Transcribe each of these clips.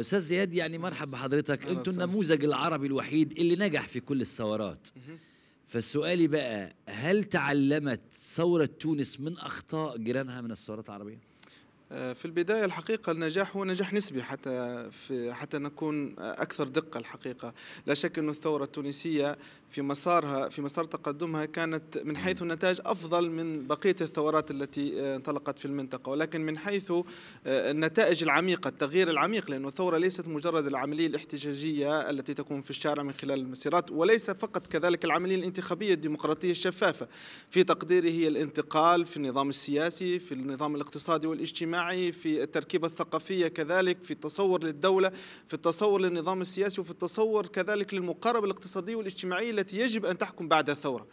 استاذ زياد يعني مرحب بحضرتك انتوا النموذج العربي الوحيد اللي نجح في كل الثورات فسؤالي بقى هل تعلمت ثوره تونس من اخطاء جيرانها من الثورات العربيه في البداية الحقيقة النجاح هو نجاح نسبي حتى في حتى نكون أكثر دقة الحقيقة لا شك أن الثورة التونسية في مسارها في مسار تقدمها كانت من حيث النتاج أفضل من بقية الثورات التي انطلقت في المنطقة ولكن من حيث آه، النتائج العميقة التغيير العميق لأن الثورة ليست مجرد العملية الاحتجاجية التي تكون في الشارع من خلال المسيرات وليس فقط كذلك العملية الانتخابية الديمقراطية الشفافة في تقديري هي الانتقال في النظام السياسي في النظام الاقتصادي والاجتماعي الاجتماعي في التركيبة الثقافية كذلك في التصور للدولة في التصور للنظام السياسي وفي التصور كذلك للمقاربة الاقتصادية والاجتماعية التي يجب أن تحكم بعد الثورة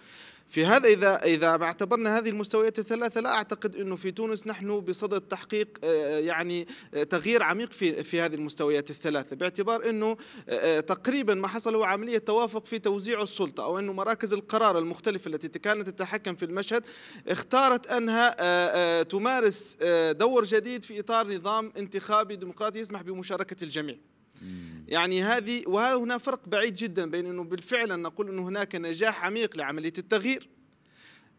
في هذا إذا إذا اعتبرنا هذه المستويات الثلاثة لا أعتقد أنه في تونس نحن بصدد تحقيق آه، يعني آه، تغيير عميق في في هذه المستويات الثلاثة باعتبار أنه آه، تقريبا ما حصل هو عملية توافق في توزيع السلطة أو أنه مراكز القرار المختلفة التي كانت تتحكم في المشهد اختارت أنها تمارس دور جديد في إطار نظام انتخابي ديمقراطي يسمح بمشاركة الجميع. يعني هذه وهنا فرق بعيد جدا بين انه بالفعل ان نقول انه هناك نجاح عميق لعمليه التغيير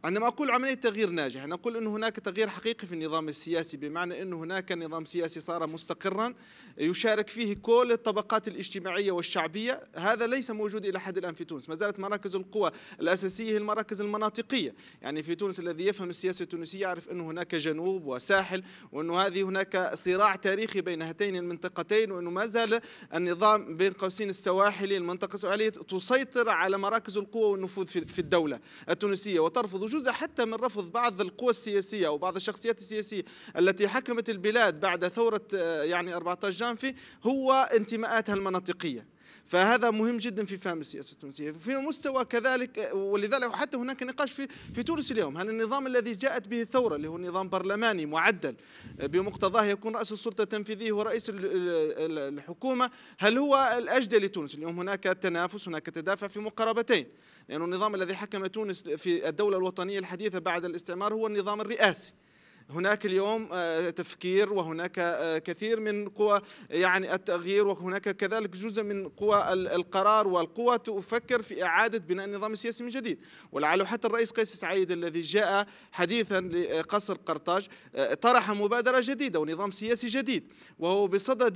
عندما أقول عملية تغيير ناجح أنا أقول أن هناك تغيير حقيقي في النظام السياسي بمعنى أن هناك نظام سياسي صار مستقرا يشارك فيه كل الطبقات الاجتماعية والشعبية هذا ليس موجود إلى حد الآن في تونس ما زالت مراكز القوى الأساسية هي المراكز المناطقية يعني في تونس الذي يفهم السياسة التونسية يعرف أن هناك جنوب وساحل وأن هذه هناك صراع تاريخي بين هاتين المنطقتين وأنه ما زال النظام بين قوسين السواحلي المنطقة السواحلية تسيطر على مراكز القوى والنفوذ في الدولة التونسية وترفض جزء حتى من رفض بعض القوى السياسية أو بعض الشخصيات السياسية التي حكمت البلاد بعد ثورة آه، يعني 14 جانفي هو انتماءاتها المناطقية فهذا مهم جدا في فهم السياسه التونسيه في مستوى كذلك ولذلك حتى هناك نقاش في في تونس اليوم هل النظام الذي جاءت به الثوره اللي هو نظام برلماني معدل بمقتضاه يكون راس السلطه التنفيذيه ورئيس الحكومه هل هو الاجدى لتونس اليوم هناك تنافس هناك تدافع في مقاربتين لانه يعني النظام الذي حكم تونس في الدولة الوطنية الحديثة بعد الاستعمار هو النظام الرئاسي هناك اليوم آه، تفكير وهناك آه، كثير من قوى يعني التغيير وهناك كذلك جزء من قوى القرار والقوى تفكر في إعادة بناء النظام السياسي من جديد ولعله حتى الرئيس قيس سعيد الذي جاء حديثا لقصر قرطاج آه، طرح مبادرة جديدة ونظام سياسي جديد وهو بصدد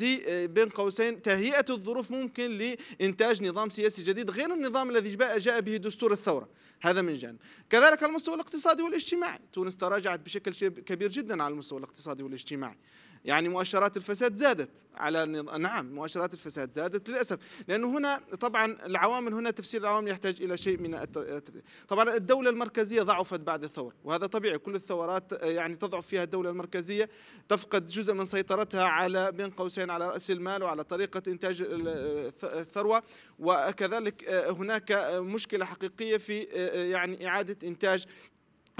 بين قوسين تهيئة الظروف ممكن لإنتاج نظام سياسي جديد غير النظام الذي جاء به دستور الثورة هذا من جانب كذلك المستوى الاقتصادي والاجتماعي تونس تراجعت بشكل كبير كبير جدا على المستوى الاقتصادي والاجتماعي يعني مؤشرات الفساد زادت على نعم مؤشرات الفساد زادت للاسف لانه هنا طبعا العوامل هنا تفسير العوامل يحتاج الى شيء من التفسير. طبعا الدوله المركزيه ضعفت بعد الثوره وهذا طبيعي كل الثورات يعني تضعف فيها الدوله المركزيه تفقد جزء من سيطرتها على بين قوسين على راس المال وعلى طريقه انتاج الثروه وكذلك آه، هناك مشكله حقيقيه في آه، يعني اعاده انتاج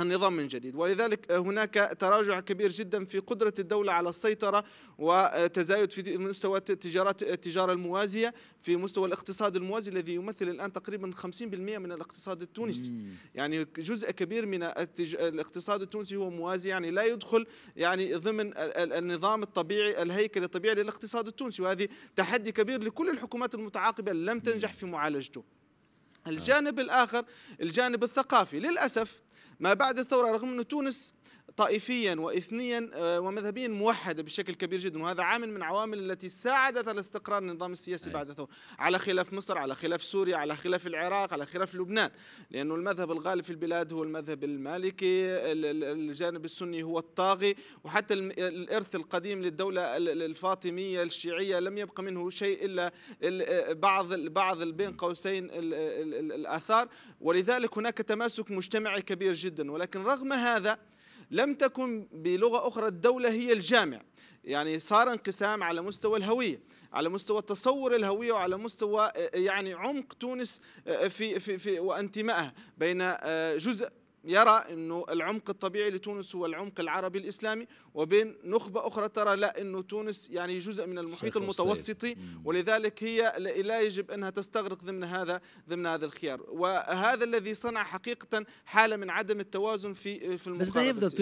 النظام من جديد ولذلك هناك تراجع كبير جدا في قدرة الدولة على السيطرة وتزايد في مستوى التجارات التجارة الموازية في مستوى الاقتصاد الموازي الذي يمثل الآن تقريبا 50% من الاقتصاد التونسي يعني جزء كبير من التج... الاقتصاد التونسي هو موازي يعني لا يدخل يعني ضمن النظام الطبيعي الهيكل الطبيعي للاقتصاد التونسي وهذه تحدي كبير لكل الحكومات المتعاقبة لم تنجح في معالجته آه. الجانب الآخر الجانب الثقافي للأسف ما بعد الثورة رغم أن تونس طائفيا واثنيا آه، ومذهبيا موحده بشكل كبير جدا وهذا عامل من عوامل التي ساعدت على استقرار النظام السياسي بعد الثورة على خلاف مصر على خلاف سوريا على خلاف العراق على خلاف لبنان لانه المذهب الغالب في البلاد هو المذهب المالكي الجانب السني هو الطاغي وحتى الارث القديم للدوله الفاطميه الشيعيه لم يبقى منه شيء الا بعض بعض بين قوسين الاثار ولذلك هناك تماسك مجتمعي كبير جدا ولكن رغم هذا لم تكن بلغة أخرى الدولة هي الجامع يعني صار انقسام على مستوى الهوية على مستوى تصور الهوية وعلى مستوى آه، يعني عمق تونس آه، في, في, في وانتمائها بين آه، جزء يرى انه العمق الطبيعي لتونس هو العمق العربي الاسلامي وبين نخبه اخرى ترى لا انه تونس يعني جزء من المحيط المتوسطي ولذلك هي لا يجب انها تستغرق ضمن هذا ضمن هذا الخيار وهذا الذي صنع حقيقه حاله من عدم التوازن في في المقاربه